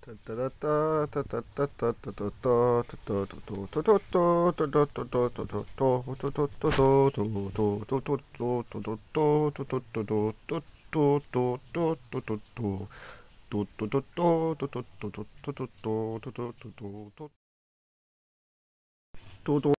Do do